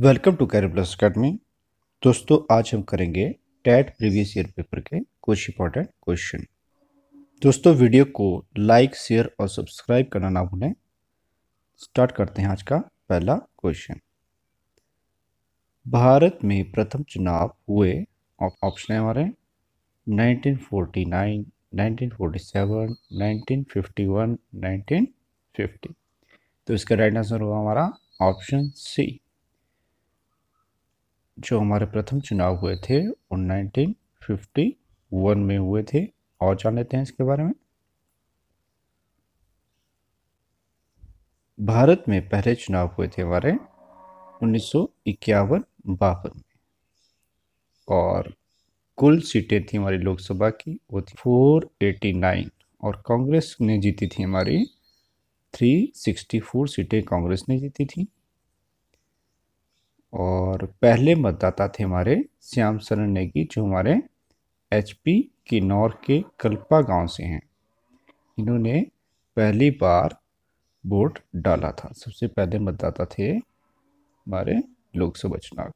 Welcome to career plus academy दोस्तों आज हम करेंगे टैट प्रीवियस ईयर पेपर के कुछ इंपॉर्टेंट क्वेश्चन दोस्तों वीडियो को लाइक शेयर और सब्सक्राइब करना ना भूलें स्टार्ट करते हैं आज का पहला क्वेश्चन भारत में प्रथम चुनाव हुए ऑप्शन है हमारे 1949, 1947, 1951, 1950 तो इसका राइट आंसर हुआ हमारा ऑप्शन सी जो हमारे प्रथम चुनाव हुए थे उन 1951 में हुए थे और जान लेते हैं इसके बारे में भारत में पहले चुनाव हुए थे हमारे उन्नीस सौ इक्यावन बावन में और कुल सीटें थी हमारी लोकसभा की वो थी 489 और कांग्रेस ने जीती थी हमारी 364 सीटें कांग्रेस ने जीती थी और पहले मतदाता थे हमारे श्याम शरण नेगी जो हमारे एचपी किन्नौर के कल्पा गांव से हैं इन्होंने पहली बार वोट डाला था सबसे पहले मतदाता थे हमारे लोकसभा चुनाव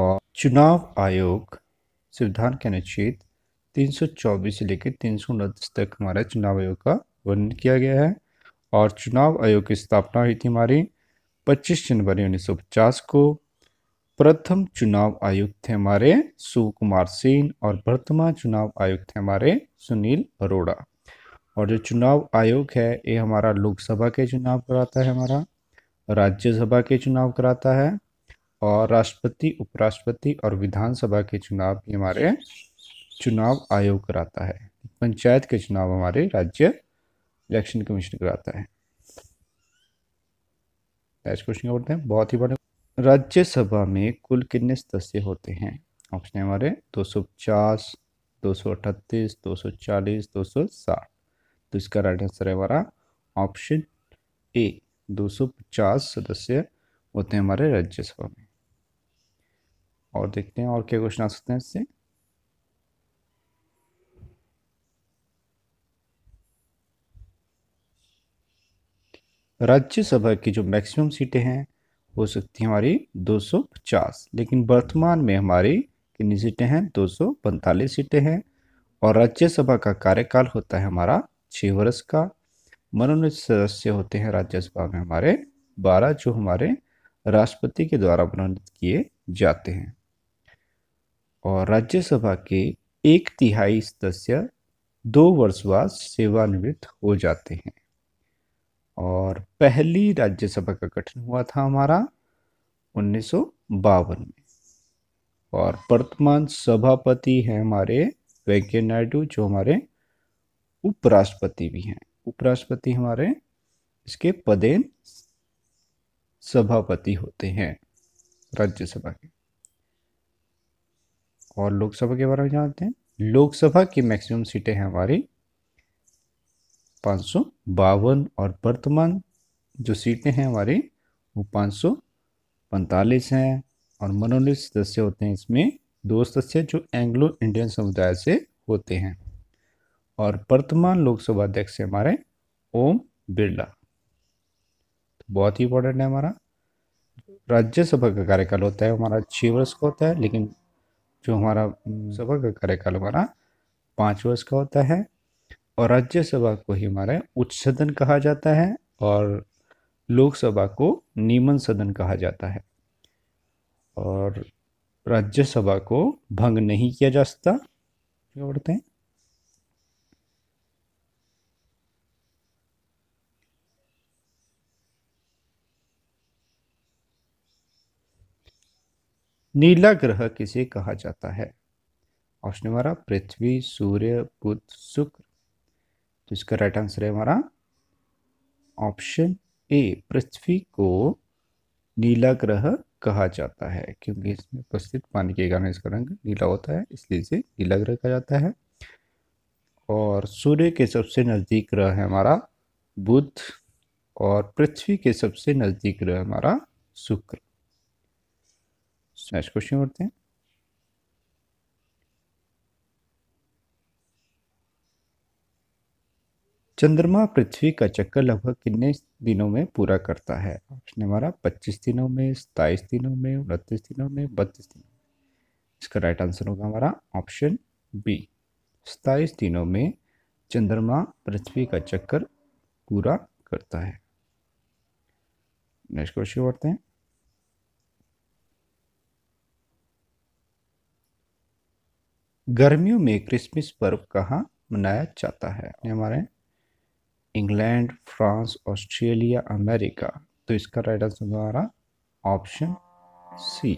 और चुनाव आयोग संविधान के अनुच्छेद 324 से लेकर तीन तक हमारे चुनाव आयोग का वर्णन किया गया है और चुनाव आयोग की स्थापना हुई थी हमारी 25 जनवरी उन्नीस को प्रथम चुनाव आयुक्त थे हमारे शिव कुमार सिंह और वर्तमान चुनाव आयुक्त थे हमारे सुनील अरोड़ा और जो चुनाव आयोग है ये हमारा लोकसभा के चुनाव कराता है हमारा राज्यसभा के चुनाव कराता है और राष्ट्रपति उपराष्ट्रपति और विधानसभा के चुनाव भी हमारे चुनाव आयोग कराता है पंचायत के चुनाव हमारे राज्य इलेक्शन कमीशन कराता है नेक्स्ट क्वेश्चन क्या हैं बहुत ही बड़े राज्यसभा में कुल कितने सदस्य होते हैं ऑप्शन है हमारे दो दो दो सौ सौ सौ पचास अठतीस चालीस दो सौ साठ तो इसका राइट आंसर है हमारा ऑप्शन ए दो सौ पचास सदस्य होते हैं हमारे राज्यसभा में और देखते हैं और क्या क्वेश्चन आ सकते हैं इससे राज्यसभा की जो मैक्सिमम सीटें हैं हो सकती हैं हमारी 250 लेकिन वर्तमान में हमारी कितनी सीटें हैं 245 सीटें हैं और राज्यसभा का कार्यकाल होता है हमारा छः वर्ष का मनोनीत सदस्य होते हैं राज्यसभा में हमारे बारह जो हमारे राष्ट्रपति के द्वारा मनोनीत किए जाते हैं और राज्यसभा के एक तिहाई सदस्य दो वर्ष बाद सेवानिवृत्त हो जाते हैं और पहली राज्यसभा का गठन हुआ था हमारा उन्नीस में और वर्तमान सभापति हैं हमारे वेंकैया नायडू जो हमारे उपराष्ट्रपति भी हैं उपराष्ट्रपति हमारे इसके पदेन सभापति होते हैं राज्यसभा के और लोकसभा के बारे में जानते हैं लोकसभा की मैक्सिमम सीटें हैं हमारी पाँच और वर्तमान जो सीटें हैं हमारी वो पाँच हैं और मनोनीत सदस्य होते हैं इसमें दो सदस्य जो एंग्लो इंडियन समुदाय से होते हैं और वर्तमान लोकसभा अध्यक्ष है हमारे ओम बिरला तो बहुत ही इंपॉर्टेंट है हमारा राज्यसभा का कार्यकाल होता है हमारा छः वर्ष का होता है लेकिन जो हमारा हम्म। सभा का कार्यकाल हमारा पाँच वर्ष का होता है और राज्यसभा को ही हमारे उच्च सदन कहा जाता है और लोकसभा को निमन सदन कहा जाता है और राज्यसभा को भंग नहीं किया जा सकता क्या बढ़ते हैं नीला ग्रह किसे कहा जाता है ऑप्शन हमारा पृथ्वी सूर्य बुध शुक्र तो इसका राइट आंसर है हमारा ऑप्शन ए पृथ्वी को नीला ग्रह कहा जाता है क्योंकि इसमें उपस्थित पानी के कारण इसका रंग नीला होता है इसलिए इसे नीला ग्रह कहा जाता है और सूर्य के सबसे नज़दीक ग्रह है हमारा बुध और पृथ्वी के सबसे नज़दीक ग्रह हमारा शुक्र नेक्स्ट क्वेश्चन बढ़ते हैं चंद्रमा पृथ्वी का चक्कर लगभग कितने दिनों में पूरा करता है ऑप्शन हमारा 25 दिनों में सताईस दिनों में उनतीस दिनों में बत्तीस दिनों में इसका राइट आंसर होगा हमारा ऑप्शन बी सताईस दिनों में चंद्रमा पृथ्वी का चक्कर पूरा करता है नेक्स्ट क्वेश्चन बढ़ते हैं गर्मियों में क्रिसमस पर्व कहाँ मनाया जाता है हमारे इंग्लैंड फ्रांस ऑस्ट्रेलिया अमेरिका तो इसका राइट आंसर हमारा ऑप्शन सी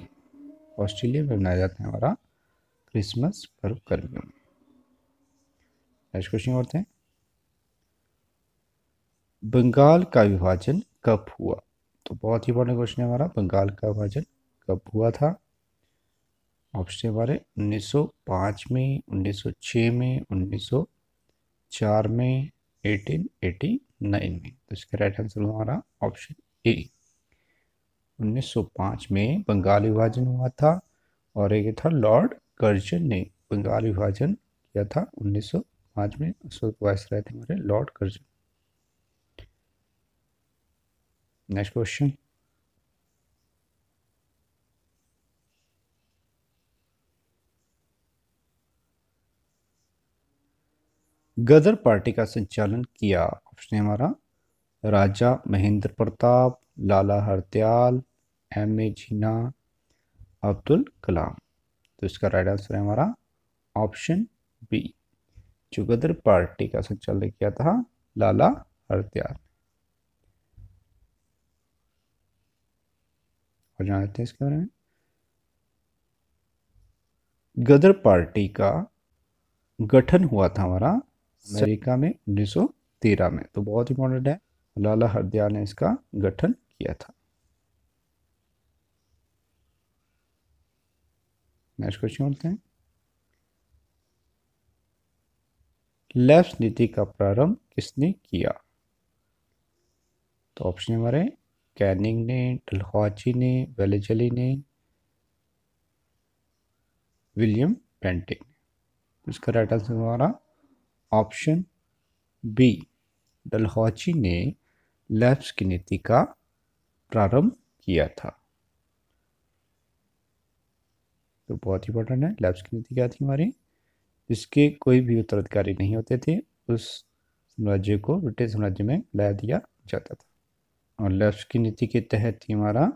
ऑस्ट्रेलिया में मनाया जाता है हमारा क्रिसमस पर्व कर्मियों में नेक्स्ट क्वेश्चन करते हैं बंगाल का विभाजन कब हुआ तो बहुत ही इंपॉर्टेंट क्वेश्चन है हमारा बंगाल का विभाजन कब हुआ था ऑप्शन हमारे 1905 में 1906 में 1904 में 1889 में तो इसका राइट आंसर हमारा ऑप्शन ए 1905 में बंगाल विभाजन हुआ था और एक था लॉर्ड कर्जन ने बंगाल विभाजन किया था 1905 में उस वक्त रहे थे हमारे Lord Curzon next question Ghadar party का संचालन किया ऑप्शन है हमारा राजा महेंद्र प्रताप लाला हरत्याल एम ए जीना अब्दुल कलाम तो इसका राइट आंसर है हमारा ऑप्शन बी जो गदर पार्टी का संचालन किया था लाला हरत्याल और जान लेते हैं इसके बारे में गदर पार्टी का गठन हुआ था हमारा अमेरिका में 1913 में तो बहुत इंपॉर्टेंट है लाला हरदयाल ने इसका गठन किया था नेक्स्ट क्वेश्चन बोलते हैं लेफ्ट नीति का प्रारंभ किसने किया तो ऑप्शन हमारे कैनिंग ने डलहौजी ने वेलेजली ने विलियम पेंटिंग इसका राइट आंसर हमारा ऑप्शन बी डलहौची ने लैब्स की नीति का प्रारंभ किया था तो बहुत इंपॉर्टेंट है लैब्स की नीति क्या थी हमारी इसके कोई भी उत्तराधिकारी नहीं होते थे उस साम्राज्य को ब्रिटिश साम्राज्य में ला दिया जाता था और लैब्स की नीति के तहत ही हमारा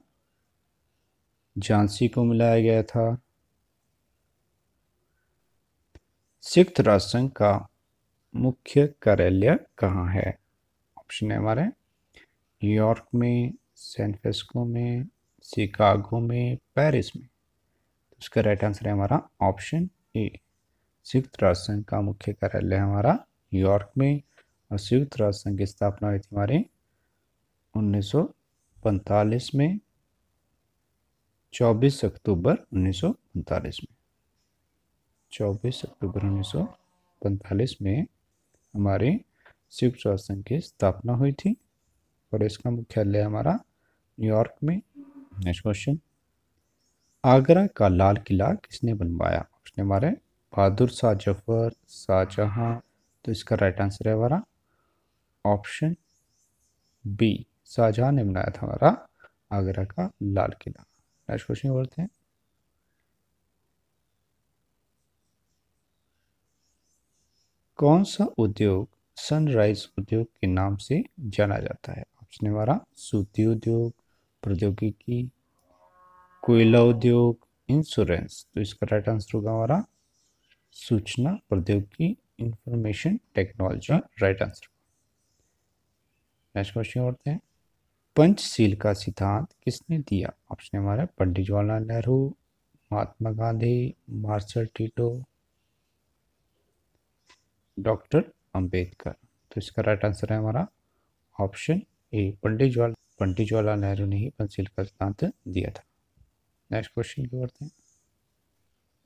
झांसी को मिलाया गया था संयुक्त राष्ट्र संघ का मुख्य कार्यालय कहाँ है ऑप्शन है हमारे न्यूयॉर्क में सैन फ्रांसिस्को में शिकागो में पेरिस में तो इसका राइट आंसर है हमारा ऑप्शन ए संयुक्त राष्ट्र संघ का मुख्य कार्यालय हमारा न्यूयॉर्क में और संयुक्त राष्ट्र संघ की स्थापना हुई थी हमारे 1945 में 24 अक्टूबर 1945 में 24 अक्टूबर 1945 में हमारे संयुक्त राष्ट्र संघ की स्थापना हुई थी और इसका मुख्यालय हमारा न्यूयॉर्क में नेक्स्ट क्वेश्चन आगरा का लाल किला किसने बनवाया उसने हमारे बहादुर शाह जफर शाहजहाँ तो इसका राइट आंसर है हमारा ऑप्शन बी शाहजहाँ ने बनाया था हमारा आगरा का लाल किला नेक्स्ट क्वेश्चन बोलते हैं कौन सा उद्योग सनराइज उद्योग के नाम से जाना जाता है ऑप्शन हमारा सूती उद्योग प्रौद्योगिकी कोयला उद्योग इंश्योरेंस तो इसका राइट आंसर होगा हमारा सूचना प्रौद्योगिकी information technology right answer next question करते हैं पंचशील का सिद्धांत किसने दिया ऑप्शन हमारा Pandit Jawaharlal Nehru Mahatma Gandhi Marshal Tito doctor Ambedkar तो इसका राइट आंसर है हमारा ऑप्शन ए पंडित जवाहर पंडित जवाहरलाल नेहरू ने ही पेंसिल का सिद्धांत दिया था नेक्स्ट क्वेश्चन की बढ़ते हैं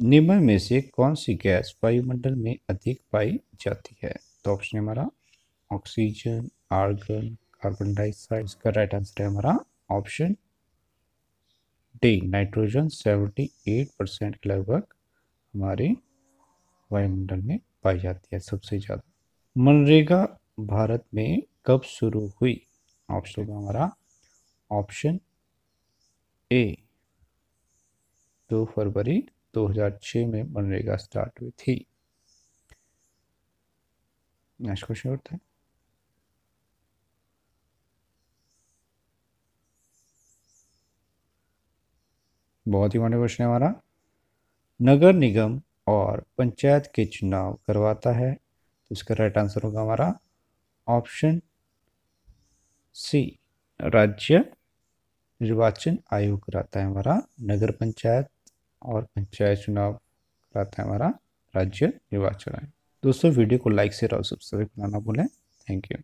निम्न में से कौन सी गैस वायुमंडल में अधिक पाई जाती है तो ऑप्शन है हमारा ऑक्सीजन आर्गन कार्बन डाइऑक्साइड इसका राइट आंसर है हमारा option D nitrogen seventy eight percent लगभग हमारे वायुमंडल में पाई जाती है सबसे ज़्यादा मनरेगा भारत में कब शुरू हुई ऑप्शन होगा हमारा ऑप्शन ए दो फरवरी 2006 में मनरेगा स्टार्ट हुई थी नेक्स्ट क्वेश्चन होता है बहुत ही मान्य क्वेश्चन है हमारा नगर निगम और पंचायत के चुनाव करवाता है तो इसका राइट आंसर होगा हमारा ऑप्शन सी राज्य निर्वाचन आयोग कराता है हमारा नगर पंचायत और पंचायत चुनाव कराता है हमारा राज्य निर्वाचन आयोग दोस्तों वीडियो को लाइक शेयर और सब्सक्राइब करना ना भूलें थैंक यू